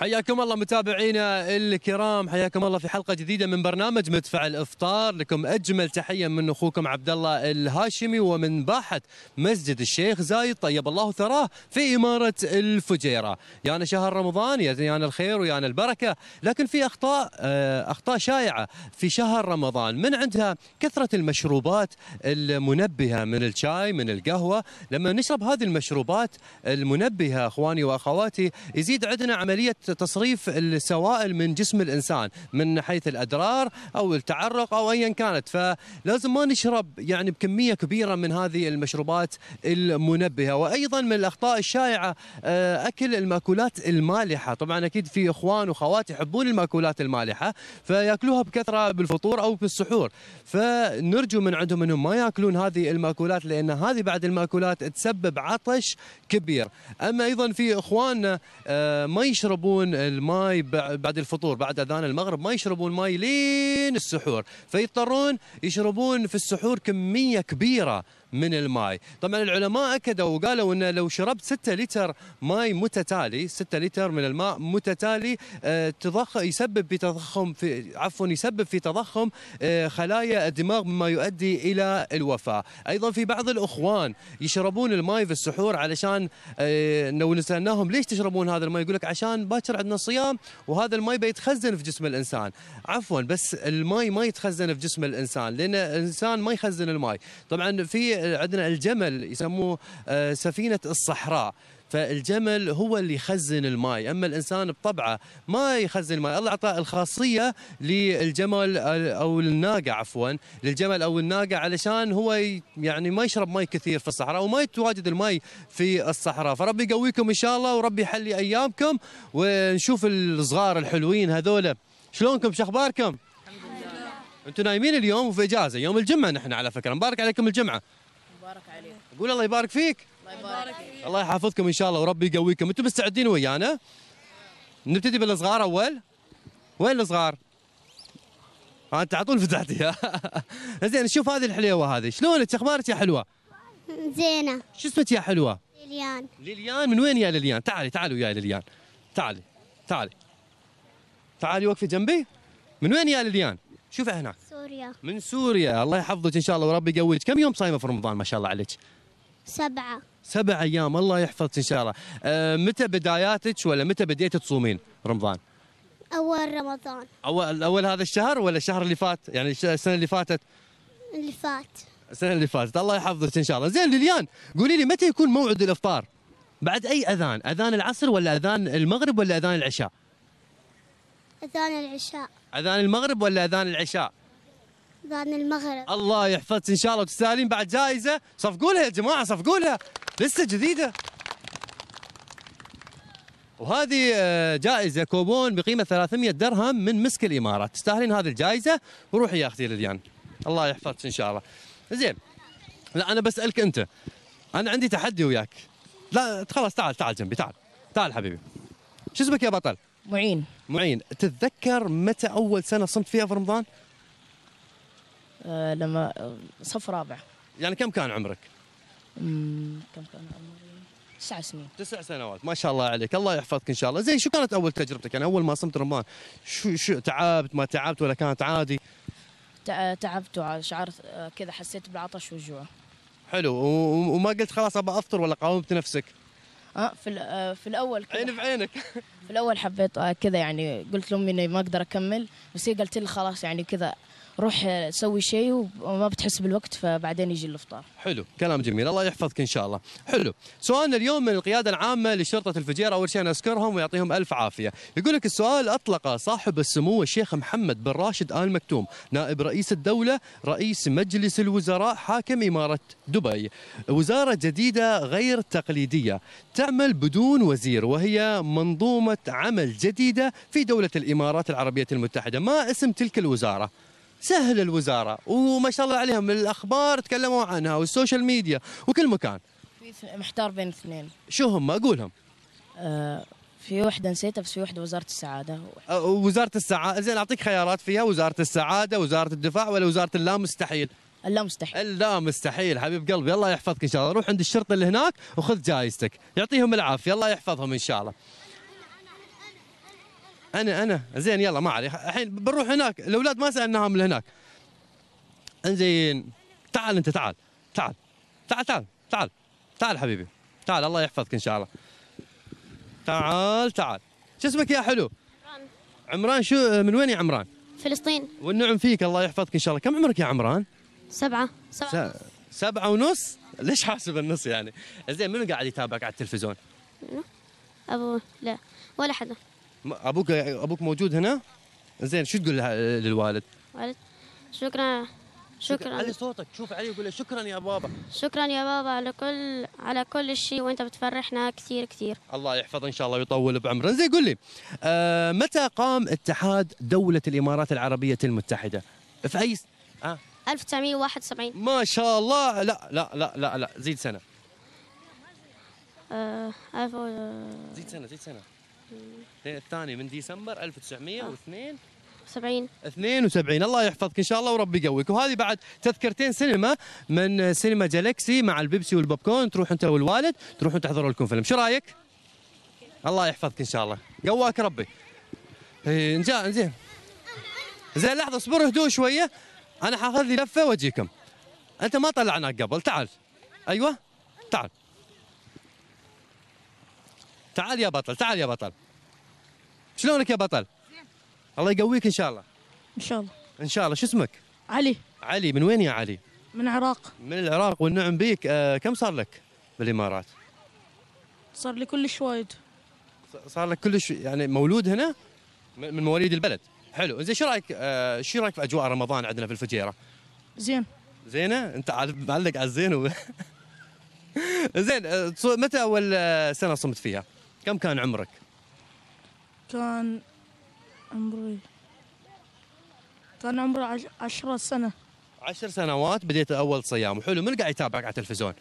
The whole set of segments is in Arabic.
حياكم الله متابعينا الكرام حياكم الله في حلقه جديده من برنامج مدفع الافطار لكم اجمل تحيه من اخوكم عبد الله الهاشمي ومن باحه مسجد الشيخ زايد طيب الله ثراه في اماره الفجيره يانا شهر رمضان يعني الخير ويانا البركه لكن في اخطاء آه، اخطاء شائعه في شهر رمضان من عندها كثره المشروبات المنبهه من الشاي من القهوه لما نشرب هذه المشروبات المنبهه اخواني واخواتي يزيد عندنا عمليه تصريف السوائل من جسم الانسان من حيث الاضرار او التعرق او ايا كانت فلازم ما نشرب يعني بكميه كبيره من هذه المشروبات المنبهه وايضا من الاخطاء الشائعه آه، اكل الماكولات المالحه طبعا اكيد في اخوان واخوات يحبون الماكولات المالحه فياكلوها بكثره بالفطور او بالسحور فنرجو من عندهم انهم ما ياكلون هذه الماكولات لان هذه بعد الماكولات تسبب عطش كبير اما ايضا في اخواننا آه، ما يشربون يشربون الماي بعد الفطور بعد اذان المغرب ما يشربون ماي لين السحور فيضطرون يشربون في السحور كميه كبيره من الماء طبعا العلماء أكدوا وقالوا أنه لو شربت 6 لتر ماء متتالي 6 لتر من الماء متتالي آه، تضخ يسبب بتضخم في عفوا يسبب في تضخم آه، خلايا الدماغ مما يؤدي إلى الوفاة أيضا في بعض الأخوان يشربون الماء في السحور علشان آه، لو نسألناهم ليش تشربون هذا الماء يقول لك عشان باكر عندنا صيام وهذا الماء بيتخزن في جسم الإنسان عفوا بس الماء ما يتخزن في جسم الإنسان لأن الإنسان ما يخزن الماء طبعا في عندنا الجمل يسموه آه، سفينه الصحراء فالجمل هو اللي يخزن الماء اما الانسان بطبعه ما يخزن الماء الله أعطاه الخاصيه للجمل او الناقه عفوا للجمل او الناقه علشان هو يعني ما يشرب ماء كثير في الصحراء وما يتواجد الماء في الصحراء فربي يقويكم ان شاء الله وربي يحلي ايامكم ونشوف الصغار الحلوين هذولا شلونكم شخباركم انتم نايمين اليوم وفي اجازه يوم الجمعه نحن على فكره مبارك عليكم الجمعه يبارك عليك قول الله يبارك فيك الله يبارك فيك الله يحفظكم ان شاء الله وربي يقويكم انتم مستعدين ويانا نبتدي بالصغار اول وين الصغار ها انت على طول فتحتي زين شوف هذه الحليوه هذه شلونك اخبارك يا حلوه زينه شو اسمك يا حلوه ليليان ليليان من وين يا ليليان تعالي تعالي وياي ليليان تعالي تعالي تعالي وقفي جنبي من وين يا ليليان شوفي هناك سوريا من سوريا الله يحفظك ان شاء الله وربي يقويك كم يوم صايمه في رمضان ما شاء الله عليك سبعة سبع ايام الله يحفظك ان شاء الله أه متى بداياتك ولا متى بديتي تصومين رمضان اول رمضان اول اول هذا الشهر ولا الشهر اللي فات يعني السنه اللي فاتت اللي فات السنه اللي فاتت الله يحفظك ان شاء الله زين ليليان قولي لي متى يكون موعد الافطار بعد اي اذان اذان العصر ولا اذان المغرب ولا اذان العشاء اذان العشاء اذان المغرب ولا اذان العشاء عن المغرب الله يحفظك ان شاء الله وتستاهلين بعد جائزه صفقوا لها يا جماعه صفقوا لها لسه جديده وهذه آه، جائزة كوبون بقيمة 300 درهم من مسك الإمارات تستاهلين هذه الجائزة وروحي يا أختي لليان الله يحفظك إن شاء الله زين لا أنا بسألك أنت أنا عندي تحدي وياك لا خلاص تعال تعال جنبي تعال تعال حبيبي شو اسمك يا بطل؟ معين معين تتذكر متى أول سنة صمت فيها في رمضان؟ آه، لما آه، صف رابع يعني كم كان عمرك؟ كم كان عمري؟ تسع سنين تسع سنوات ما شاء الله عليك الله يحفظك ان شاء الله زين شو كانت اول تجربتك يعني اول ما صمت رمان شو شو تعبت ما تعبت ولا كانت عادي تعبت وشعرت آه، كذا حسيت بالعطش والجوع حلو وما قلت خلاص ابى افطر ولا قاومت نفسك اه في في الاول عين عيني في عينك في الاول حبيت كذا يعني قلت لامي اني ما اقدر اكمل بس هي قالت لي خلاص يعني كذا روح سوي شيء وما بتحس بالوقت فبعدين يجي الافطار. حلو، كلام جميل، الله يحفظك ان شاء الله. حلو، سؤالنا اليوم من القياده العامه لشرطه الفجيره، اول شيء نذكرهم ويعطيهم الف عافيه. يقول لك السؤال اطلق صاحب السمو الشيخ محمد بن راشد ال مكتوم، نائب رئيس الدوله، رئيس مجلس الوزراء، حاكم اماره دبي. وزاره جديده غير تقليديه، تعمل بدون وزير وهي منظومه عمل جديده في دوله الامارات العربيه المتحده، ما اسم تلك الوزاره؟ سهل الوزاره وما شاء الله عليهم الاخبار تكلموا عنها والسوشيال ميديا وكل مكان في محتار بين اثنين شو هم اقولهم أه في وحدة نسيتها بس في وحدة وزارة السعادة وزارة السعادة زين أعطيك خيارات فيها وزارة السعادة وزارة الدفاع ولا وزارة اللا مستحيل اللا مستحيل اللا مستحيل حبيب قلبي الله يحفظك إن شاء الله روح عند الشرطة اللي هناك وخذ جايزتك يعطيهم العافية الله يحفظهم إن شاء الله انا انا زين يلا ما عليه الحين بنروح هناك الاولاد ما سالناهم من هناك انزين تعال انت تعال تعال تعال تعال تعال تعال حبيبي تعال الله يحفظك ان شاء الله تعال تعال شو اسمك يا حلو عمران عمران شو من وين يا عمران فلسطين والنعم فيك الله يحفظك ان شاء الله كم عمرك يا عمران سبعة سبعة, سبعة ونص ليش حاسب النص يعني زين منو قاعد يتابعك على التلفزيون ابو لا ولا حدا ابوك يعني ابوك موجود هنا زين شو تقول للوالد والد شكرا شكرا علي صوتك شوف علي وقول له شكرا يا بابا شكرا يا بابا على كل على كل شيء وانت بتفرحنا كثير كثير الله يحفظ ان شاء الله ويطول بعمره زين قول لي آه متى قام اتحاد دولة الامارات العربية المتحدة في اي س... آه. 1971 ما شاء الله لا لا لا لا, لا. زيد سنة آه... ألف... زيد سنة زيد سنة الثاني من ديسمبر 1902 70 72 الله يحفظك ان شاء الله وربي يقويك وهذه بعد تذكرتين سينما من سينما جالكسي مع البيبسي والبوب كورن تروح انت والوالد تروحون تحضروا لكم فيلم شو رايك الله يحفظك ان شاء الله قواك ربي إيه، نجا زين زين لحظه اصبر هدوء شويه انا حاخذ لي لفه واجيكم انت ما طلعناك قبل تعال ايوه تعال تعال يا بطل تعال يا بطل شلونك يا بطل؟ الله يقويك ان شاء الله ان شاء الله ان شاء الله شو اسمك؟ علي علي من وين يا علي؟ من العراق من العراق والنعم بيك آه كم صار لك بالامارات؟ صار لي كلش وايد صار لك كلش يعني مولود هنا من مواليد البلد حلو زين شو رايك آه شو رايك في اجواء رمضان عندنا في الفجيره؟ زين زينه انت معلق على الزين و... زين آه، متى اول آه، سنه صمت فيها؟ كم كان عمرك؟ كان عمري كان عمري عش... عشرة سنة عشر سنوات بديت أول صيام وحلو من قاعد يتابعك على التلفزيون؟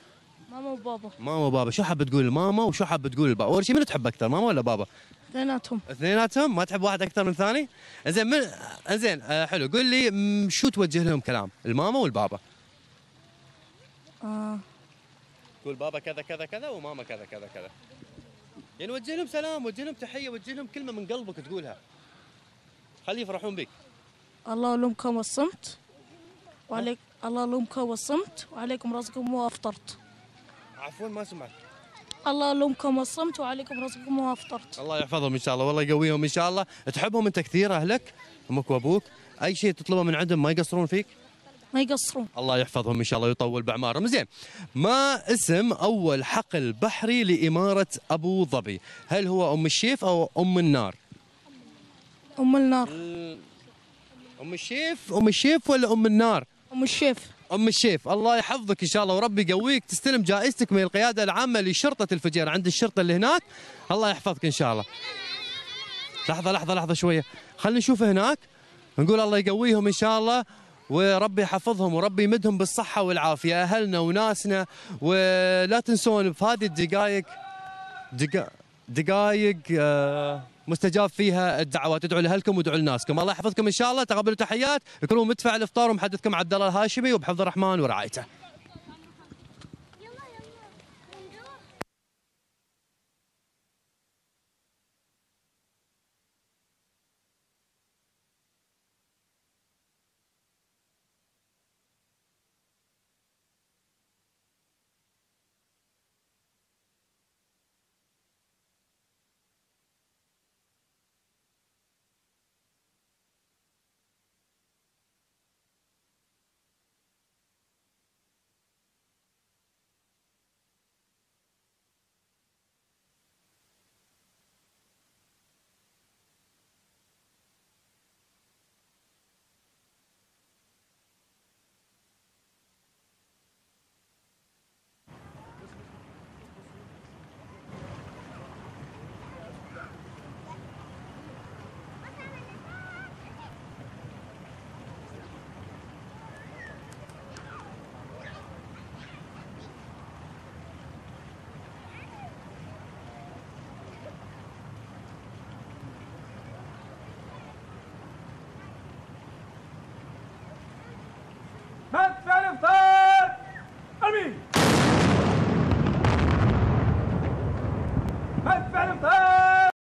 ماما وبابا ماما وبابا شو حاب تقول لماما وشو حاب تقول لبابا اول شيء من تحب اكثر ماما ولا بابا اثنيناتهم اثنيناتهم ما تحب واحد اكثر من الثاني زين من زين آه حلو قول لي شو توجه لهم كلام الماما والبابا آه. تقول بابا كذا كذا كذا وماما كذا كذا كذا يعني وجه لهم سلام وجه لهم تحيه وجه لهم كلمه من قلبك تقولها خليه يفرحون بك الله لومكم والصمت وعليك الله لومكم والصمت وعليكم رزقكم وافطرت عفوا ما سمعت الله لومكم والصمت وعليكم رزقكم وافطرت الله يحفظهم ان شاء الله والله يقويهم ان شاء الله تحبهم انت كثير اهلك امك وابوك اي شيء تطلبه من عندهم ما يقصرون فيك ما يقصرون الله يحفظهم ان شاء الله ويطول باعمارهم زين ما اسم اول حقل بحري لاماره ابو ظبي هل هو ام الشيف او ام النار ام النار ام الشيف ام الشيف ولا ام النار ام الشيف ام الشيف الله يحفظك ان شاء الله وربي يقويك تستلم جائزتك من القياده العامه لشرطه الفجيره عند الشرطه اللي هناك الله يحفظك ان شاء الله لحظه لحظه لحظه شويه خلينا نشوف هناك نقول الله يقويهم ان شاء الله وربي يحفظهم وربي يمدهم بالصحة والعافية أهلنا وناسنا ولا تنسون في هذه الدقائق دقائق, آه، مستجاب فيها الدعوات ادعوا لاهلكم وادعوا لناسكم الله يحفظكم ان شاء الله تقبلوا تحيات يكونوا مدفع الافطار ومحدثكم عبد الله الهاشمي وبحفظ الرحمن ورعايته